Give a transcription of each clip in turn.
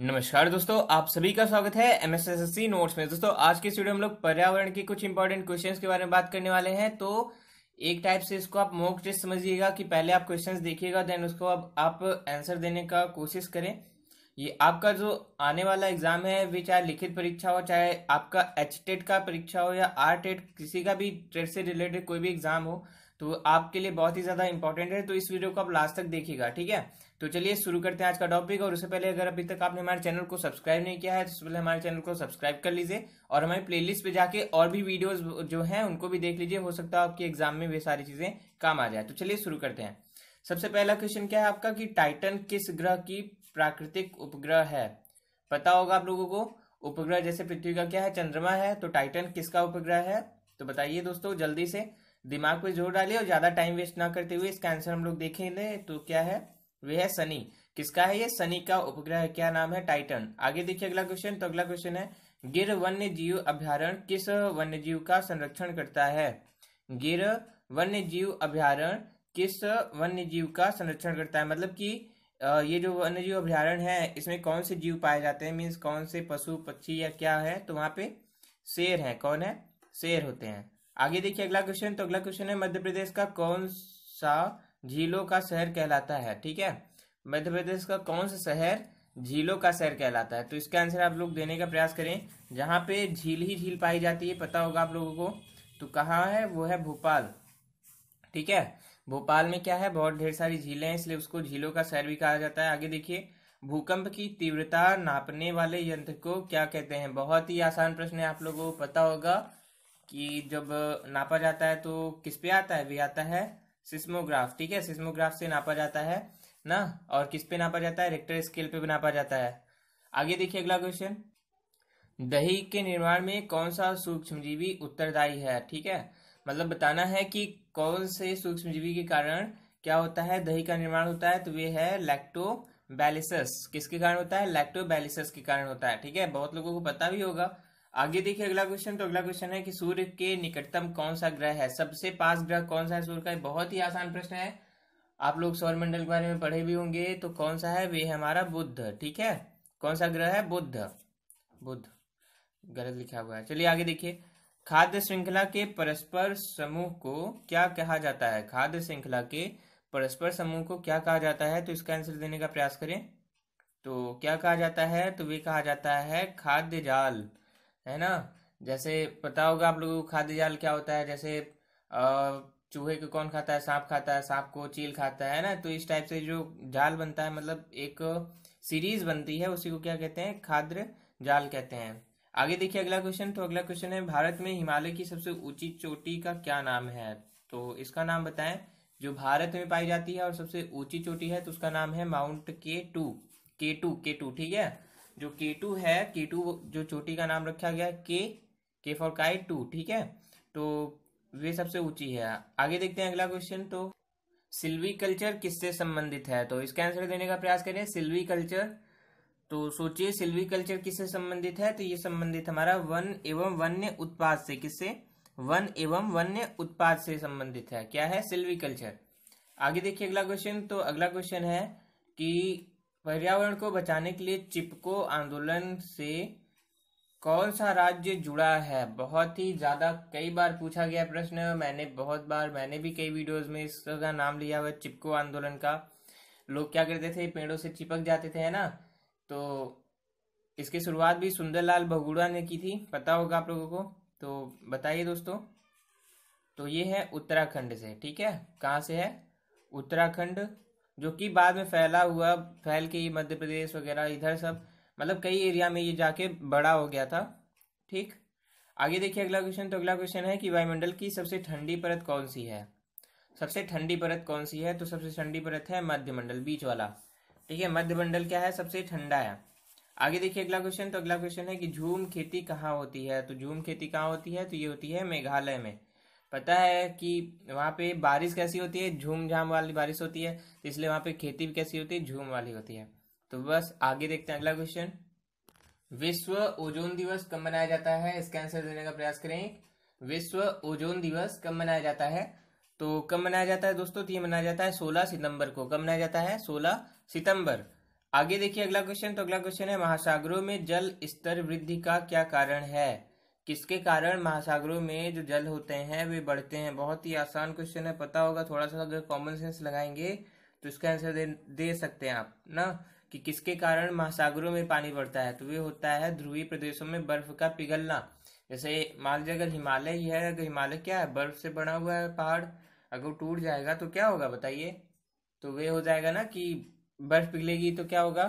नमस्कार दोस्तों आप सभी का स्वागत है एम एस एस नोट्स में दोस्तों आज की स्टूडियो हम लोग पर्यावरण के कुछ इंपॉर्टेंट क्वेश्चंस के बारे में बात करने वाले हैं तो एक टाइप से इसको आप मॉक टेस्ट समझिएगा कि पहले आप क्वेश्चंस देखिएगा देन उसको अब आप आंसर देने का कोशिश करें ये आपका जो आने वाला एग्जाम है वे चाहे लिखित परीक्षा हो चाहे आपका एच का परीक्षा हो या आर किसी का भी ट्रेड से रिलेटेड कोई भी एग्जाम हो तो आपके लिए बहुत ही ज़्यादा इंपॉर्टेंट है तो इस वीडियो को आप लास्ट तक देखिएगा ठीक है तो चलिए शुरू करते हैं आज का टॉपिक और उससे पहले अगर अभी तक आपने हमारे चैनल को सब्सक्राइब नहीं किया है तो पहले हमारे चैनल को सब्सक्राइब कर लीजिए और हमारी प्लेलिस्ट पे जाके और भी वीडियोस जो हैं उनको भी देख लीजिए हो सकता है आपकी एग्जाम में वे सारी चीज़ें काम आ जाए तो चलिए शुरू करते हैं सबसे पहला क्वेश्चन क्या है आपका कि टाइटन किस ग्रह की प्राकृतिक उपग्रह है पता होगा आप लोगों को उपग्रह जैसे पृथ्वी का क्या है चंद्रमा है तो टाइटन किसका उपग्रह है तो बताइए दोस्तों जल्दी से दिमाग पे जोर डालिए और ज़्यादा टाइम वेस्ट ना करते हुए इसका आंसर हम लोग देखेंगे तो क्या है वे है शनि किसका है ये शनि का उपग्रह क्या नाम है टाइटन आगे देखिए अगला क्वेश्चन तो अगला क्वेश्चन है गिर वन्य जीव अभ्यारण किस वन्य जीव का संरक्षण करता है गिर वन्य जीव अभ्यारण किस वन्य जीव का संरक्षण करता है मतलब कि ये जो वन्य जीव अभ्यारण है इसमें कौन से जीव पाए जाते हैं मीन्स कौन से पशु पक्षी या क्या है तो वहाँ पे शेर है कौन है शेर होते हैं आगे देखिए अगला क्वेश्चन तो अगला क्वेश्चन है मध्य प्रदेश का कौन सा झीलों का शहर कहलाता है ठीक है मध्य प्रदेश का कौन सा शहर झीलों का शहर कहलाता है तो इसका आंसर आप लोग देने का प्रयास करें जहाँ पे झील ही झील पाई जाती है पता होगा आप लोगों को तो कहाँ है वो है भोपाल ठीक है भोपाल में क्या है बहुत ढेर सारी झीलें हैं इसलिए उसको झीलों का शहर भी कहा जाता है आगे देखिए भूकंप की तीव्रता नापने वाले यंत्र को क्या कहते हैं बहुत ही आसान प्रश्न है आप लोगों को पता होगा कि जब नापा जाता है तो किस पे आता है वे आता है सिस्मोग्राफ ठीक है सिस्मोग्राफ से नापा जाता है ना और किस पे नापा जाता है रेक्टर स्केल पे भी नापा जाता है आगे देखिए अगला क्वेश्चन दही के निर्माण में कौन सा सूक्ष्मजीवी उत्तरदायी है ठीक है मतलब बताना है कि कौन से सूक्ष्मजीवी के कारण क्या होता है दही का निर्माण होता है तो वे है लैक्टो किसके कारण होता है लैक्टोबैलिसस के कारण होता है ठीक है बहुत लोगों को पता भी होगा आगे देखिए अगला क्वेश्चन तो अगला क्वेश्चन है कि सूर्य के निकटतम कौन सा ग्रह है सबसे पास ग्रह कौन सा है सूर्य का बहुत ही आसान प्रश्न है आप लोग सौरमंडल के बारे में पढ़े भी होंगे तो कौन सा है वे हमारा बुद्ध ठीक है कौन सा ग्रह है बुद्ध बुद्ध गलत लिखा हुआ है चलिए आगे देखिए खाद्य श्रृंखला के परस्पर समूह को क्या कहा जाता है खाद्य श्रृंखला के परस्पर समूह को क्या कहा जाता है तो इसका आंसर देने का प्रयास करें तो क्या कहा जाता है तो वे कहा जाता है खाद्य जाल है ना जैसे पता होगा आप लोगों को खाद्य जाल क्या होता है जैसे चूहे को कौन खाता है सांप खाता है सांप को चील खाता है ना तो इस टाइप से जो जाल बनता है मतलब एक सीरीज बनती है उसी को क्या कहते हैं खाद्य जाल कहते हैं आगे देखिए अगला क्वेश्चन तो अगला क्वेश्चन है भारत में हिमालय की सबसे ऊंची चोटी का क्या नाम है तो इसका नाम बताएं जो भारत में पाई जाती है और सबसे ऊंची चोटी है तो उसका नाम है माउंट के टू के टू के टू ठीक है जो के टू है के टू जो चोटी का नाम रखा गया के के फॉर काई टू ठीक है तो वे सबसे ऊंची है आगे देखते हैं अगला क्वेश्चन तो सिल्वी कल्चर किससे संबंधित है तो इसका आंसर देने का प्रयास करें सिल्वी कल्चर तो सोचिए सिल्वी कल्चर किससे संबंधित है तो ये संबंधित हमारा वन एवं वन्य उत्पाद से किससे वन एवं वन्य उत्पाद से संबंधित है क्या है सिल्वी कल्चर आगे देखिए अगला क्वेश्चन तो अगला क्वेश्चन है कि पर्यावरण को बचाने के लिए चिपको आंदोलन से कौन सा राज्य जुड़ा है बहुत ही ज़्यादा कई बार पूछा गया प्रश्न मैंने बहुत बार मैंने भी कई वीडियोस में इसका नाम लिया हुआ चिपको आंदोलन का लोग क्या करते थे पेड़ों से चिपक जाते थे है ना तो इसकी शुरुआत भी सुंदरलाल भगुड़ा ने की थी पता होगा आप लोगों को तो बताइए दोस्तों तो ये है उत्तराखंड से ठीक है कहाँ से है उत्तराखंड जो कि बाद में फैला हुआ फैल के मध्य प्रदेश वगैरह इधर सब मतलब कई एरिया में ये जाके बड़ा हो गया था ठीक आगे देखिए अगला क्वेश्चन तो अगला क्वेश्चन है कि वायुमंडल की सबसे ठंडी परत कौन सी है सबसे ठंडी परत कौन सी है तो सबसे ठंडी परत है मध्यमंडल बीच वाला ठीक है मध्यमंडल क्या है सबसे ठंडा है आगे देखिए अगला क्वेश्चन तो अगला क्वेश्चन है कि झूम खेती कहाँ होती है तो झूम खेती कहाँ होती है तो ये होती है मेघालय में पता है कि वहाँ पे बारिश कैसी होती है झूम झाम वाली बारिश होती है तो इसलिए वहाँ पे खेती भी कैसी होती है झूम वाली होती है तो बस आगे देखते हैं अगला क्वेश्चन विश्व ओजोन दिवस कब मनाया जाता है इसका आंसर देने का प्रयास करें विश्व ओजोन दिवस कब मनाया जाता है तो कब मनाया जाता है दोस्तों तो ये मनाया जाता है सोलह सितंबर को कब मनाया जाता है सोलह सितंबर आगे देखिए अगला क्वेश्चन तो अगला क्वेश्चन है महासागरों में जल स्तर वृद्धि का क्या कारण है किसके कारण महासागरों में जो जल होते हैं वे बढ़ते हैं बहुत ही आसान क्वेश्चन है पता होगा थोड़ा सा अगर कॉमन सेंस लगाएंगे तो इसका आंसर दे, दे सकते हैं आप ना कि किसके कारण महासागरों में पानी बढ़ता है तो वे होता है ध्रुवीय प्रदेशों में बर्फ का पिघलना जैसे मान लीजिए अगर हिमालय ही है अगर हिमालय क्या है बर्फ से बना हुआ है पहाड़ अगर टूट जाएगा तो क्या होगा बताइए तो वे हो जाएगा ना कि बर्फ पिघलेगी तो क्या होगा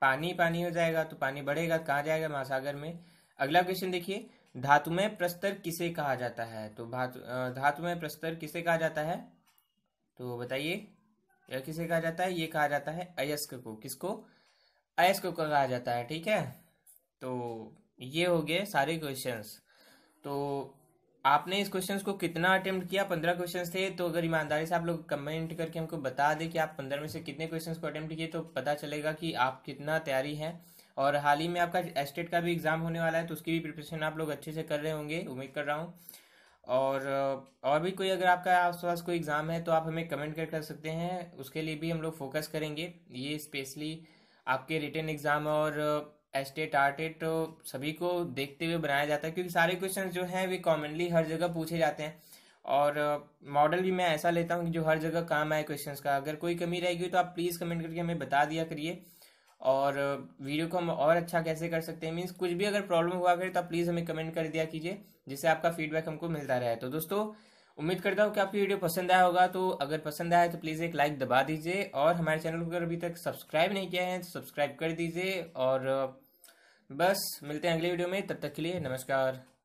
पानी पानी हो जाएगा तो पानी बढ़ेगा कहाँ जाएगा महासागर में अगला क्वेश्चन देखिए धातुमय प्रस्तर किसे कहा जाता है तो धातुमय प्रस्तर किसे कहा जाता है तो बताइए यह किसे कहा जाता है ये कहा जाता है अयस्क को किसको अयस्क को कहा जाता है ठीक है तो ये हो गए सारे क्वेश्चंस तो आपने इस क्वेश्चंस को कितना अटेम्प्ट किया पंद्रह क्वेश्चंस थे तो अगर ईमानदारी से आप लोग कमेंट करके हमको बता दें कि आप पंद्रह में से कितने क्वेश्चंस को अटेम्प्ट किए तो पता चलेगा कि आप कितना तैयारी है और हाल ही में आपका एस्टेट का भी एग्ज़ाम होने वाला है तो उसकी भी प्रिपरेशन आप लोग अच्छे से कर रहे होंगे उम्मीद कर रहा हूँ और और भी कोई अगर आपका पास कोई एग्ज़ाम है तो आप हमें कमेंट कर कर सकते हैं उसके लिए भी हम लोग फोकस करेंगे ये स्पेशली आपके रिटर्न एग्ज़ाम और एस्टेट आर्टेट सभी को देखते हुए बनाया जाता है क्योंकि सारे क्वेश्चन जो हैं वे कॉमनली हर जगह पूछे जाते हैं और मॉडल भी मैं ऐसा लेता हूँ कि जो हर जगह काम आए क्वेश्चंस का अगर कोई कमी रहेगी तो आप प्लीज़ कमेंट करके हमें बता दिया करिए और वीडियो को हम और अच्छा कैसे कर सकते हैं मीन्स कुछ भी अगर प्रॉब्लम हुआ करे तो प्लीज़ हमें कमेंट कर दिया कीजिए जिससे आपका फीडबैक हमको मिलता रहे तो दोस्तों उम्मीद करता हूँ कि आपकी वीडियो पसंद आया होगा तो अगर पसंद आया तो प्लीज़ एक लाइक दबा दीजिए और हमारे चैनल को अगर अभी तक सब्सक्राइब नहीं किया है तो सब्सक्राइब कर दीजिए और बस मिलते हैं अगले वीडियो में तब तक के लिए नमस्कार